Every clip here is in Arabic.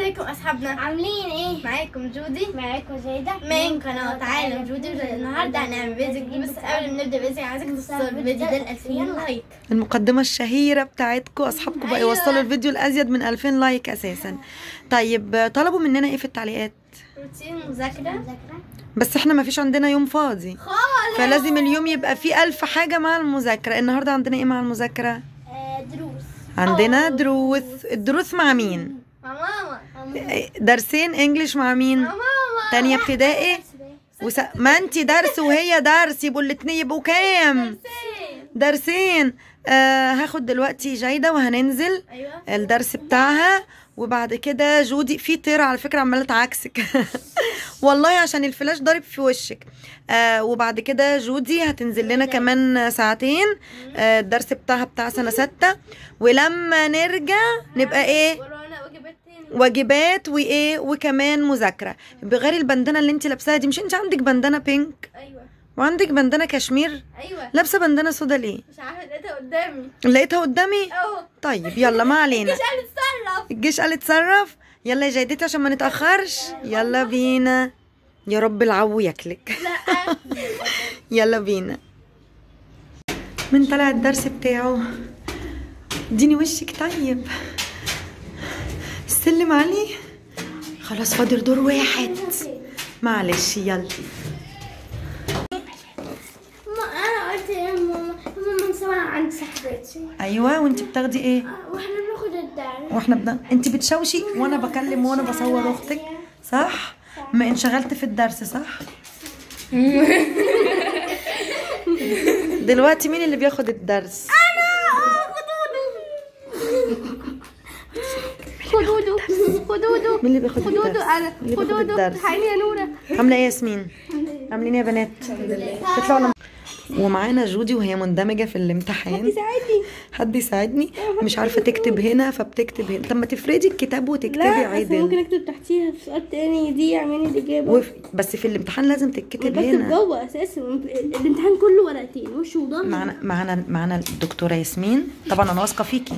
ازيكم اصحابنا عاملين ايه معاكم جودي معاكم زيده من قناه عالم جودي النهارده هنعمل فيديو جديد بس قبل ما نبدا فيديو عايزك تصور الفيديو ده ل 2000 لايك المقدمه الشهيره بتاعتكم اصحابكم بقى أيوة. يوصلوا الفيديو لازيد من 2000 لايك اساسا آه. طيب طلبوا مننا ايه في التعليقات روتين مذاكره بس احنا ما فيش عندنا يوم فاضي خالص فلازم اليوم يبقى فيه ألف حاجه مع المذاكره النهارده عندنا ايه مع المذاكره آه، دروس عندنا آه، دروس الدروس مع مين مع ماما درسين انجلش مع مين تانية ابتدائي وس... ما انت درس وهي درس يبقوا الاثنين يبقوا كام درسين آه هاخد دلوقتي جايدة وهننزل أيوة. الدرس بتاعها وبعد كده جودي في طير على فكرة عمالة تعكسك والله عشان الفلاش ضارب في وشك آه وبعد كده جودي هتنزل لنا كمان ساعتين آه الدرس بتاعها بتاع سنة ستة ولما نرجع نبقى ايه واجبات وايه وكمان مذاكره بغير البندانه اللي انت لابساها دي مش انت عندك بندانه بينك ايوه وعندك بندانه كشمير ايوه لابسه بندانه سودا ليه مش عارفه لقيتها قدامي لقيتها قدامي اه طيب يلا ما علينا الجيش قال اتصرف الجيش قال اتصرف يلا يا جدتي عشان ما نتاخرش يلا بينا يا رب العو ياكلك لا يلا بينا من طلع الدرس بتاعه اديني وشك طيب سلم علي خلاص فاضل دور واحد معلش يلا انا ماما عند صاحبتي ايوه وانت بتاخدي ايه آه، واحنا بناخد الدعم واحنا بنا... انت بتشوشي وانا بكلم وانا بصور اختك صح ما انشغلت في الدرس صح دلوقتي مين اللي بياخد الدرس خدودو مين اللي بياخد خدودو انا خدودو تعالي يا نوره عامله ايه ياسمين عاملين ايه يا بنات الحمد لله ومعانا جودي وهي مندمجه في الامتحان حد يساعدني حد يساعدني مش عارفه تكتب هنا فبتكتب هنا طب ما تفردي الكتاب وتكتبي عادي لا ممكن اكتب تحتيها في سؤال تاني دي اعملي الاجابه وف... بس في الامتحان لازم تتكتب هنا بكتب جوه اساسا الامتحان كله ورقتين وش وضهر معانا معانا معانا الدكتوره ياسمين طبعا انا واثقه فيكي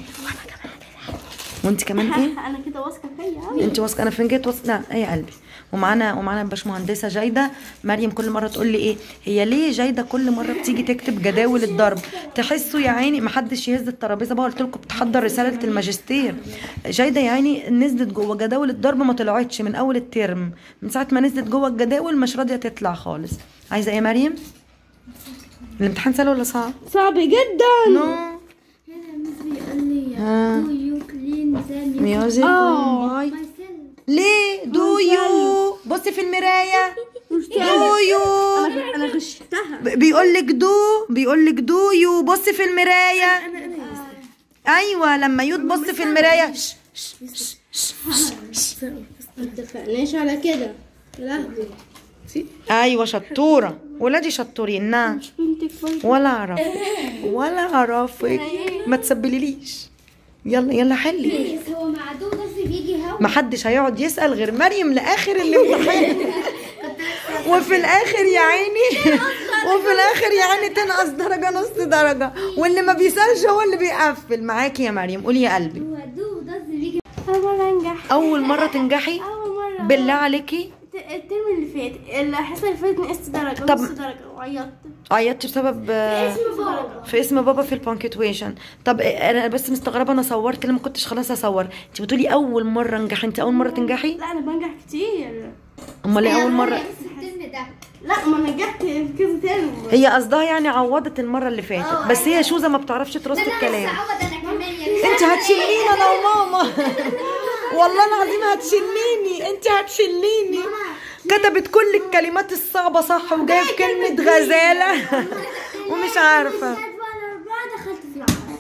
وانت كمان ايه انا كده واثقه فيا قوي انت واثقه انا فين جيت واثقه لا اي قلبي ومعانا ومعانا الباشمهندسه جايده مريم كل مره تقول لي ايه هي ليه جايده كل مره بتيجي تكتب جداول الضرب تحسوا يا عيني ما حدش يهز الترابيزه بقى قلت لكم بتحضر رساله الماجستير جايده يا عيني نزلت جوه جداول الضرب ما طلعتش من اول الترم من ساعه ما نزلت جوه الجداول مش راضيه تطلع خالص عايزه ايه يا مريم الامتحان سهل ولا صعب صعب جدا نو no. ميوزي باي آه. ليه دو يو بصي في المرايه دو يو انا غشتها بيقول لك دو بيقول لك دو يو بصي في المرايه ايوه لما يو تبص في المرايه اتفقناش على كده ايوه شطوره ولادي شطورين نعم ولا اعرف ولا اعرفك ما تسبليليش يلا يلا حلي هو معدود بس بيجي هوا محدش هيقعد يسال غير مريم لاخر الامتحان وفي الاخر يا عيني وفي الاخر يا عيني تنقص درجه نص درجه واللي ما بيسالش هو اللي بيقفل معاكي يا مريم قولي يا قلبي اول مره تنجحي بالله عليكي الترم اللي فات الحصه اللي فاتت نقصت درجه نص درجه وعيطت عيطت بسبب في اسم آه، بابا في اسم بابا في البونكتويشن طب آه، انا بس مستغربه انا صورت لما كنتش خلاص اصور انت بتقولي اول مره انجح انت اول مره تنجحي لا انا بنجح كتير امال ايه اول مره لا ما نجحت كذا تاني هي قصدها يعني عوضت المره اللي فاتت اه، بس هي أيوة. شوزه ما بتعرفش ترص الكلام يعني. انت هتشليني انا وماما والله العظيم هتشليني انت هتشليني ماما كتبت كل الكلمات الصعبة صح وجايب كلمة غزالة ومش عارفة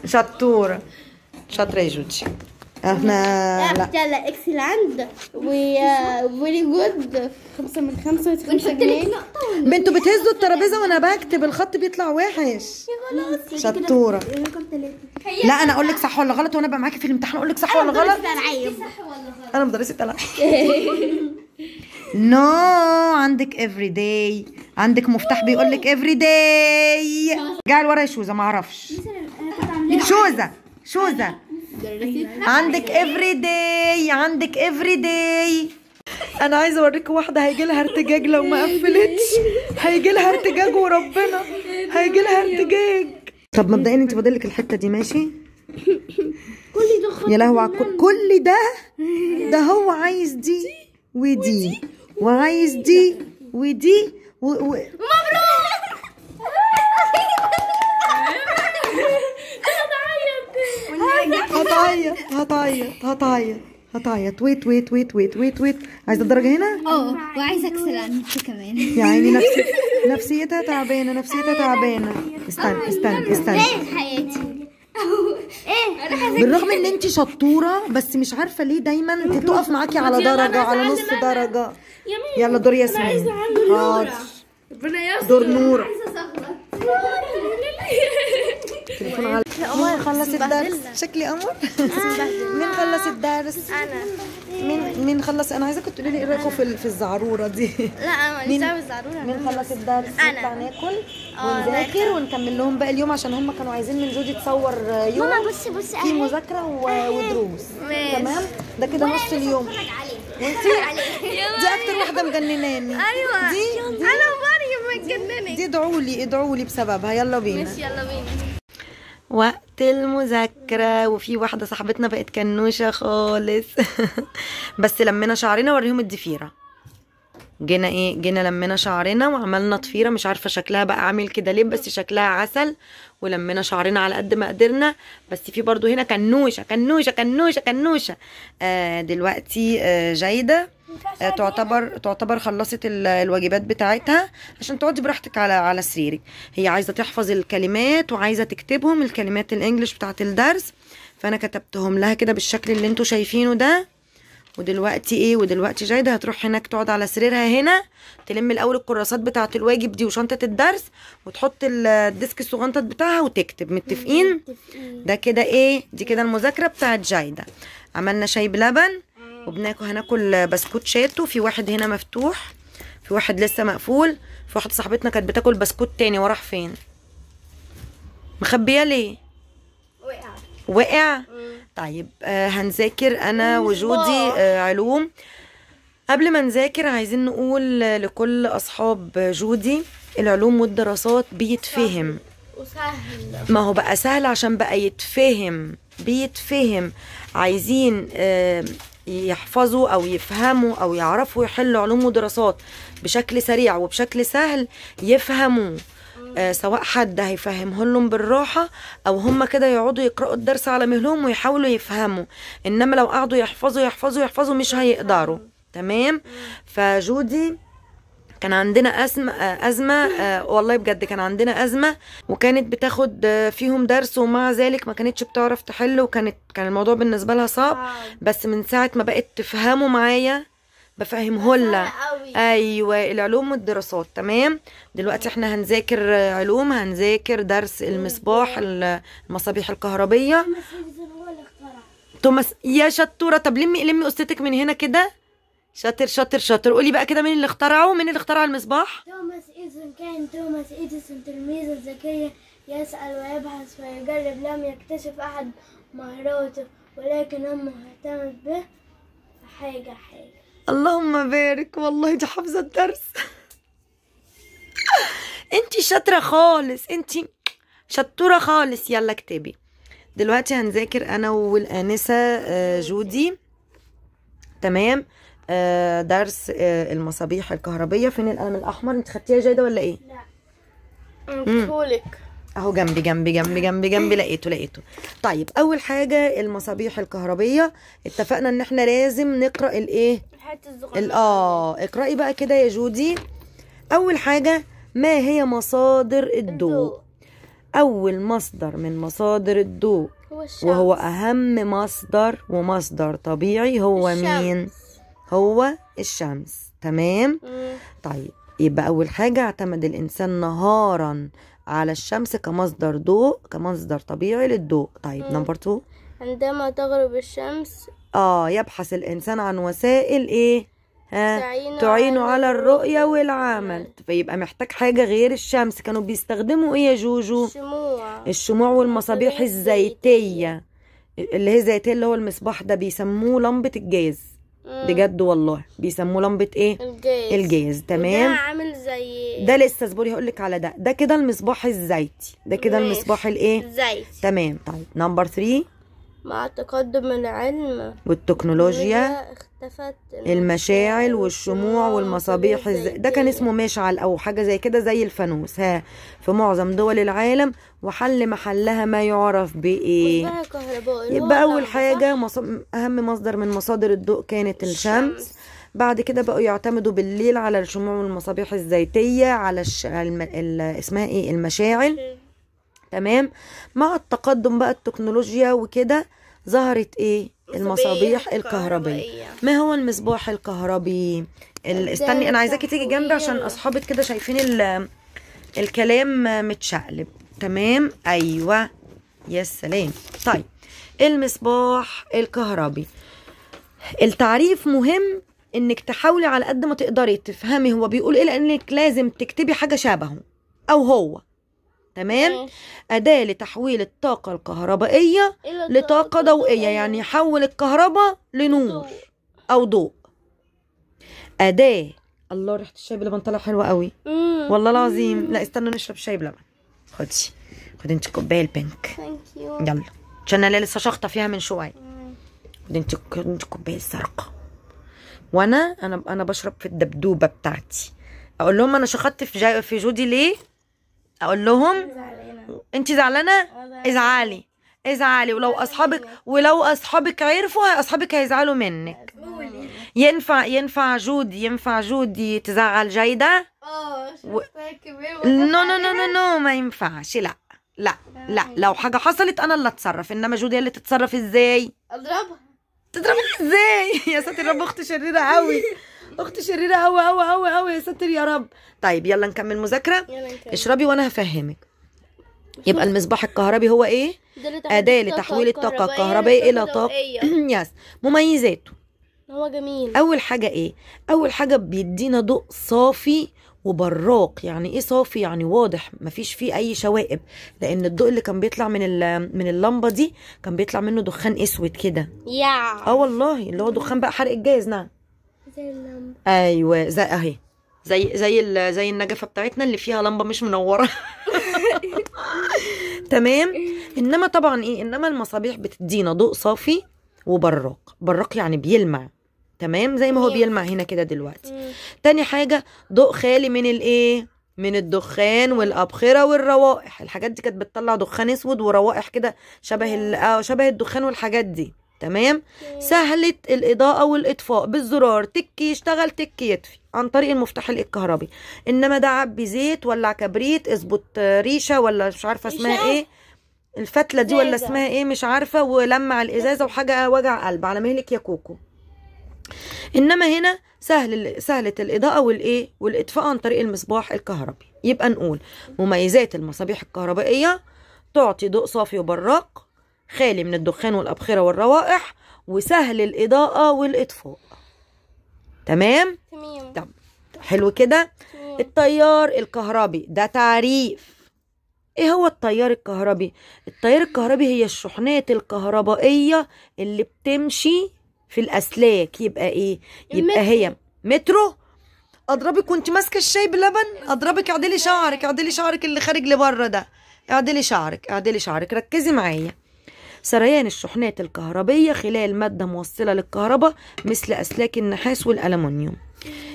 شطورة شاطرة يا جوتشي احنا لا لا اكسلانت وفيري جود خمسة من خمسة وخمسة جنيه بنتوا بتهزوا الترابيزة وانا بكتب الخط بيطلع وحش شطورة لا انا اقول لك صح ولا غلط وانا ابقى معاكي في الامتحان اقول لك صح ولا غلط انا مدرسة العاب انا مدرسة العاب نو عندك افري داي عندك مفتاح بيقول لك افري داي جاي لورا يا شوزه ما اعرفش شوزه شوزه عندك افري داي عندك افري داي انا عايزه اوريكم واحده هيجي لها ارتجاج لو ما قفلتش هيجي لها ارتجاج وربنا هيجي لها ارتجاج طب مبدئيا انت فاضل لك الحته دي ماشي كل ده يا لهوي كل ده ده هو عايز دي ودي وعايز دي ودي و... و... مبروك هتعيط هتعيط هتعيط هتعيط ويت ويت ويت ويت ويت ويت عايزه الدرجه هنا؟ اه وعايزه اكسر انت كمان يا عيني نفسيتها تعبانه نفسيتها تعبانه استنى استنى استنى بالرغم ان انت شطوره بس مش عارفه ليه دايما تقف معاكي على درجه على نص درجه يلا دور ياسمين حاضر دور نور التليفون على قمر خلص الدرس شكلي قمر مين خلص الدرس انا مين مين خلص انا عايزاكم تقولي لي ايه رايكم في في الزعروره دي لا انا مش دعوه بالزعروره مين خلص الدرس نطلع ناكل آه، ونذاكر ونكمل لهم باقي اليوم عشان هم كانوا عايزين من جودي تصور يوم ماما بصي بصي في مذاكره ودروس تمام ده كده نص اليوم وانتي دي اكتر واحده مجنناني ايوه دي, انا مريم مجنناني دي ادعوا لي ادعوا لي بسببها يلا بينا ماشي يلا بينا وقت المذاكرة وفي واحدة صاحبتنا بقت كنوشة خالص بس لمينا شعرنا وريهم الضفيرة جينا ايه جينا لمينا شعرنا وعملنا طفيره مش عارفه شكلها بقى عامل كده ليه بس شكلها عسل ولمينا شعرنا على قد ما قدرنا بس في برضو هنا كنوشه كنوشه كنوشه كنوشه آه دلوقتي آه جايده آه تعتبر تعتبر خلصت الواجبات بتاعتها عشان تقعدي براحتك على على سريرك هي عايزه تحفظ الكلمات وعايزه تكتبهم الكلمات الانجليش بتاعت الدرس فانا كتبتهم لها كده بالشكل اللي انتوا شايفينه ده ودلوقتي ايه ودلوقتي جايده هتروح هناك تقعد على سريرها هنا تلم الاول الكراسات بتاعه الواجب دي وشنطه الدرس وتحط الديسك الصغنطط بتاعها وتكتب متفقين ده كده ايه دي كده المذاكره بتاعت جايده عملنا شاي بلبن وبناكل هناكل بسكوت شاتو في واحد هنا مفتوح في واحد لسه مقفول في واحده صاحبتنا كانت بتاكل بسكوت تاني وراح فين مخبيه ليه وقع وقع طيب آه، هنذاكر انا وجودي آه، علوم قبل ما نذاكر عايزين نقول لكل اصحاب جودي العلوم والدراسات بيتفهم وسهل ما هو بقى سهل عشان بقى يتفهم بيتفهم عايزين آه، يحفظوا او يفهموا او يعرفوا يحلوا علوم ودراسات بشكل سريع وبشكل سهل يفهموا آه، سواء حد هيفهمه لهم بالراحة أو هم كده يقعدوا يقرأوا الدرس على مهلهم ويحاولوا يفهموا إنما لو قعدوا يحفظوا يحفظوا يحفظوا مش هيقدروا تمام فجودي كان عندنا أزمة آه، أزمة آه، والله بجد كان عندنا أزمة وكانت بتاخد فيهم درس ومع ذلك ما كانتش بتعرف تحل وكانت كان الموضوع بالنسبة لها صعب بس من ساعة ما بقت تفهموا معايا بفهمهولها ايوه العلوم والدراسات تمام دلوقتي احنا هنذاكر علوم هنذاكر درس المصباح المصابيح الكهربيه توماس يا شطوره طب لمي لمي قصتك من هنا كده شاطر شاطر شاطر قولي بقى كده مين اللي اخترعه مين اللي اخترع المصباح توماس ايدسون كان توماس ايدسون تلميذ ذكي يسأل ويبحث ويجرب لم يكتشف أحد مهاراته ولكن أمه اهتمت به حاجة حاجة اللهم بارك والله دي حافظه الدرس انت شاطره خالص انت شطوره خالص يلا كتابي دلوقتي هنذاكر انا والانسه آه، جودي تمام آه، درس آه، المصابيح الكهربيه فين القلم الاحمر انت خدتيها جيده ولا ايه لا قلتهولك اهو جنبي جنبي جنبي جنبي جنبي لقيته لقيته طيب اول حاجه المصابيح الكهربيه اتفقنا ان احنا لازم نقرا الايه الحته الصغيره اه اقراي بقى كده يا جودي اول حاجه ما هي مصادر الضوء اول مصدر من مصادر الضوء هو الشمس. وهو اهم مصدر ومصدر طبيعي هو الشمس. مين هو الشمس تمام مم. طيب يبقى اول حاجه اعتمد الانسان نهارا على الشمس كمصدر ضوء كمصدر طبيعي للضوء طيب نمبر 2 عندما تغرب الشمس اه يبحث الانسان عن وسائل ايه ها تعينه على الرؤية والعمل فيبقى محتاج حاجة غير الشمس كانوا بيستخدموا ايه يا جوجو الشموع الشموع والمصابيح الزيتية اللي هي زيتية اللي هو المصباح ده بيسموه لمبة الجاز بجد والله بيسموه لمبة ايه الجاز الجاز تمام عامل زي ده لسه اصبري هقول لك على ده ده كده المصباح الزيتي ده كده المصباح الايه الزيتي تمام طيب نمبر 3 مع تقدم العلم والتكنولوجيا اختفت المشاعل والشموع والمصابيح ده كان اسمه مشعل او حاجه زي كده زي الفانوس ها في معظم دول العالم وحل محلها ما يعرف بايه يبقى اول حاجه مص... اهم مصدر من مصادر الضوء كانت الشمس بعد كده بقوا يعتمدوا بالليل على الشموع والمصابيح الزيتيه على الش... الم... ال... اسمها ايه المشاعل تمام مع التقدم بقى التكنولوجيا وكده ظهرت ايه المصابيح الكهربية ما هو المصباح الكهربي استني انا عايزاكي تيجي جنبي عشان اصحابك كده شايفين ال... الكلام متشقلب تمام ايوه يا سلام طيب المصباح الكهربي التعريف مهم انك تحاولي على قد ما تقدري تفهمي هو بيقول ايه لانك لازم تكتبي حاجه شبهه او هو تمام اداه لتحويل الطاقه الكهربائيه لطاقه ضوئيه يعني يحول الكهرباء لنور او ضوء اداه الله ريحه الشاي بلبن طالعه حلوه قوي والله العظيم لا استنى نشرب شاي بلبن خدي خدي انت الكوبايه البينك يلا عشان انا لسه شخطه فيها من شويه خدي انت الكوبايه الزرقاء وانا انا انا بشرب في الدبدوبه بتاعتي اقول لهم انا شخطت في جاي في جودي ليه اقول لهم انت اه، زعلانه ازعلي ازعلي ولو اصحابك ولو اصحابك عرفوا اصحابك هيزعلوا منك ينفع ينفع جودي ينفع جودي تزعل جايده اه و... نو نو نو نو نو ما ينفعش لا لا لا لو حاجة حصلت أنا اللي أتصرف إنما جودي اللي تتصرف إزاي؟ أضربها تضربيني ازاي يا ساتر يا رب اختي شريره قوي اختي شريره قوي قوي قوي قوي يا ساتر يا رب طيب يلا نكمل مذاكره اشربي وانا هفهمك يبقى المصباح الكهربي هو ايه اداه لتحويل الطاقه الكهربائيه الى طاقه يس مميزاته هو جميل اول حاجه ايه اول حاجه بيدينا ضوء صافي وبراق يعني ايه صافي يعني واضح ما فيش فيه اي شوائب لان الضوء اللي كان بيطلع من من اللمبه دي كان بيطلع منه دخان اسود كده يا اه والله اللي هو دخان بقى حرق الجاز نعم زي اللمبه ايوه زي اهي زي زي زي النجفه بتاعتنا اللي فيها لمبه مش منوره تمام انما طبعا ايه انما المصابيح بتدينا ضوء صافي وبراق براق يعني بيلمع تمام زي ما هو بيلمع هنا كده دلوقتي تاني حاجه ضوء خالي من الايه من الدخان والابخره والروائح الحاجات دي كانت بتطلع دخان اسود وروائح كده شبه آه، شبه الدخان والحاجات دي تمام سهله الاضاءه والاطفاء بالزرار تك يشتغل تك يطفي عن طريق المفتاح الكهربي انما ده عبي زيت ولع كبريت اظبط ريشه ولا مش عارفه اسمها ايه الفتله دي ولا اسمها ايه مش عارفه ولمع الازازه وحاجه وجع قلب على مهلك يا كوكو انما هنا سهل سهله الاضاءه والايه والاطفاء عن طريق المصباح الكهربي يبقى نقول مميزات المصابيح الكهربائيه تعطي ضوء صافي وبراق خالي من الدخان والابخره والروائح وسهل الاضاءه والاطفاء تمام تمام حلو كده التيار الكهربي ده تعريف ايه هو التيار الكهربي التيار الكهربي هي الشحنات الكهربائيه اللي بتمشي في الاسلاك يبقى ايه يبقى هي مترو اضربك وانت ماسكه الشاي بلبن اضربك اعدلي شعرك اعدلي شعرك اللي خارج لبره ده اعدلي شعرك اعدلي شعرك ركزي معايا سريان الشحنات الكهربية خلال مادة موصلة للكهرباء مثل أسلاك النحاس والالومنيوم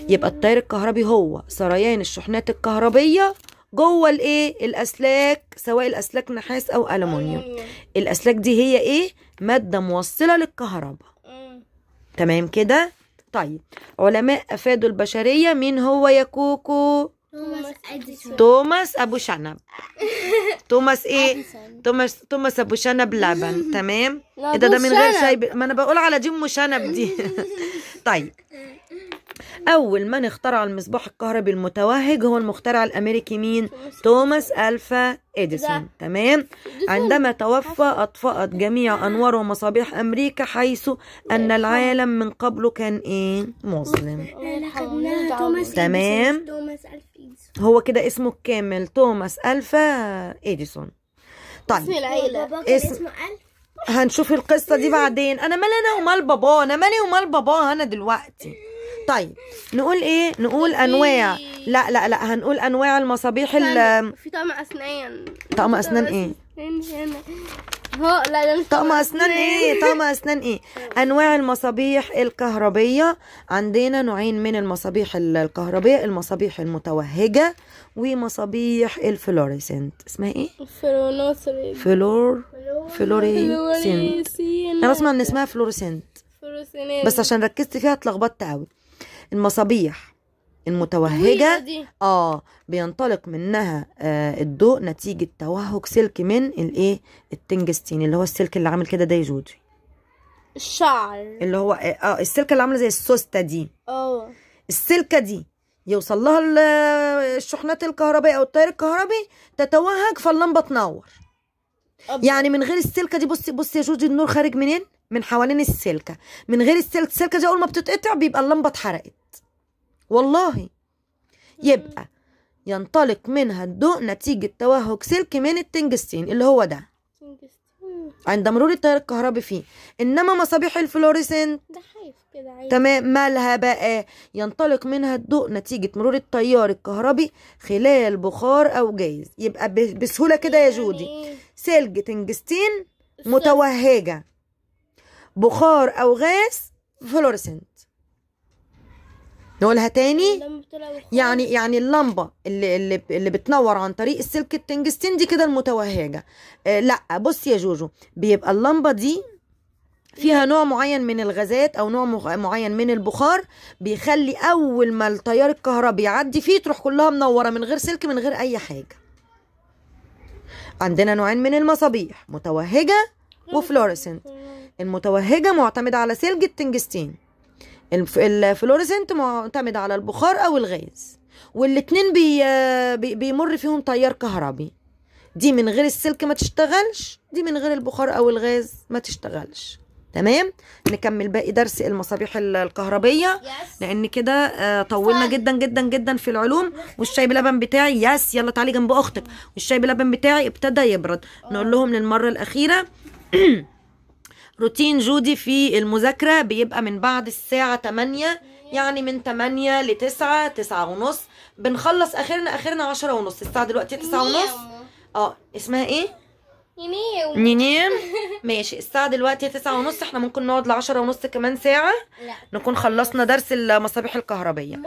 يبقى التيار الكهربي هو سريان الشحنات الكهربية جوه الايه الاسلاك سواء الاسلاك نحاس او الومنيوم الاسلاك دي هي ايه ماده موصله للكهرباء تمام كده طيب علماء افادوا البشريه مين هو يا كوكو توماس ابو شنب توماس ايه توماس توماس ابو شنب لبن تمام ايه ده ده من غير شاي ب... ما انا بقول على دي ام شنب دي طيب أول من اخترع المصباح الكهربي المتوهج هو المخترع الأمريكي مين؟ توماس ألفا إديسون تمام؟ عندما توفى أطفأت جميع أنوار ومصابيح أمريكا حيث أن العالم من قبله كان إيه؟ مظلم تمام؟ هو كده اسمه الكامل توماس ألفا إديسون طيب اسم العيلة هنشوف القصة دي بعدين أنا مالي أنا ومال بابا أنا مالي ومال بابا أنا دلوقتي طيب نقول ايه نقول انواع لا لا لا هنقول انواع المصابيح ال في طقم اسنان طقم اسنان ايه هو لا ده طقم اسنان ايه طقم اسنان ايه انواع المصابيح الكهربيه عندنا نوعين من المصابيح الكهربيه المصابيح المتوهجه ومصابيح الفلوريسنت اسمها ايه فلور فلور فلوريسنت انا بسمع ان اسمها فلوريسنت بس عشان ركزت فيها اتلخبطت قوي المصابيح المتوهجة اه بينطلق منها آه الضوء نتيجة توهج سلك من الايه التنجستين اللي هو السلك اللي عامل كده ده جودي الشعر اللي هو اه, آه، السلكة اللي عاملة زي السوستة دي اه السلكة دي يوصل لها آه، الشحنات الكهربائية او التيار الكهربي تتوهج فاللمبة تنور أبو. يعني من غير السلكة دي بصي بصي يا جودي النور خارج منين؟ من حوالين السلكة من غير السلكة السلكة دي اول ما بتتقطع بيبقى اللمبة اتحرقت والله يبقى ينطلق منها الضوء نتيجة توهج سلك من التنجستين اللي هو ده عند مرور التيار الكهربي فيه انما مصابيح الفلوريسنت ده كده تمام مالها بقى ينطلق منها الضوء نتيجه مرور التيار الكهربي خلال بخار او جايز يبقى بسهوله كده يا يعني جودي إيه؟ سلك سلج تنجستين متوهجه بخار او غاز فلوريسنت نقولها تاني يعني يعني اللمبه اللي اللي اللي بتنور عن طريق السلك التنجستين دي كده المتوهجه آه لا بص يا جوجو بيبقى اللمبه دي فيها نوع معين من الغازات او نوع معين من البخار بيخلي اول ما التيار الكهربي يعدي فيه تروح كلها منوره من غير سلك من غير اي حاجه عندنا نوعين من المصابيح متوهجه وفلورسنت المتوهجه معتمده على سلج التنجستين الفلوريسنت معتمد على البخار او الغاز والاتنين بي بيمر فيهم تيار كهربي دي من غير السلك ما تشتغلش دي من غير البخار او الغاز ما تشتغلش تمام نكمل باقي درس المصابيح الكهربيه لان كده آه، طولنا جدا جدا جدا في العلوم والشاي بلبن بتاعي يس يلا تعالي جنب اختك والشاي بلبن بتاعي ابتدى يبرد نقول آه. لهم للمره الاخيره روتين جودي في المذاكرة بيبقى من بعد الساعة 8 يعني من 8 ل 9 9 ونص بنخلص اخرنا اخرنا 10 ونص الساعة دلوقتي 9 ونص اه اسمها ايه؟ نينيم نينيم ماشي الساعة دلوقتي تسعة ونص احنا ممكن نقعد لعشرة ونص كمان ساعة لا. نكون خلصنا درس المصابيح الكهربية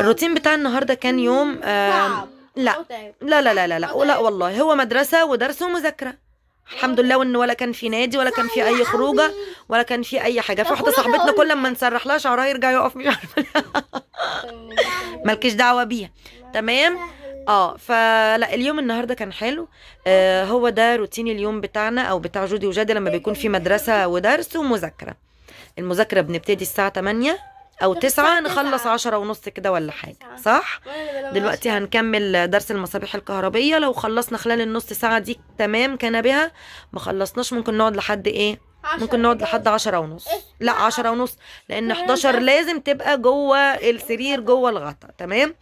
الروتين بتاع النهاردة كان يوم آه لا. لا لا لا لا لا طيب. لا والله هو مدرسة ودرس ومذاكرة الحمد لله وان ولا كان في نادي ولا كان في اي خروجه ولا كان في اي حاجه في واحده صاحبتنا كل ما نسرح لها شعرها يرجع يقف مش عارفه مالكيش دعوه بيها تمام اه فلا اليوم النهارده كان حلو آه هو ده روتين اليوم بتاعنا او بتاع جودي وجادي لما بيكون في مدرسه ودرس ومذاكره المذاكره بنبتدي الساعه 8 او تسعة نخلص عشرة ونص كده ولا حاجة صح دلوقتي هنكمل درس المصابيح الكهربية لو خلصنا خلال النص ساعة دي تمام كان بها ما خلصناش ممكن نقعد لحد ايه ممكن نقعد لحد عشرة ونص لا عشرة ونص لان 11 لازم تبقى جوه السرير إيه؟ جوه الغطا تمام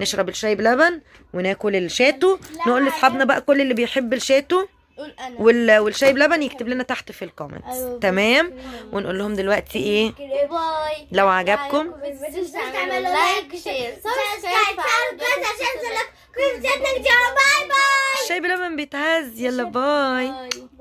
نشرب الشاي بلبن وناكل الشاتو نقول لاصحابنا بقى كل اللي بيحب الشاتو وال... والشاي بلبن يكتب لنا تحت في الكومنتس أيوة تمام ونقول لهم دلوقتي ايه باي لو عجبكم تعملوا لايك الشاي بلبن بيتهز يلا باي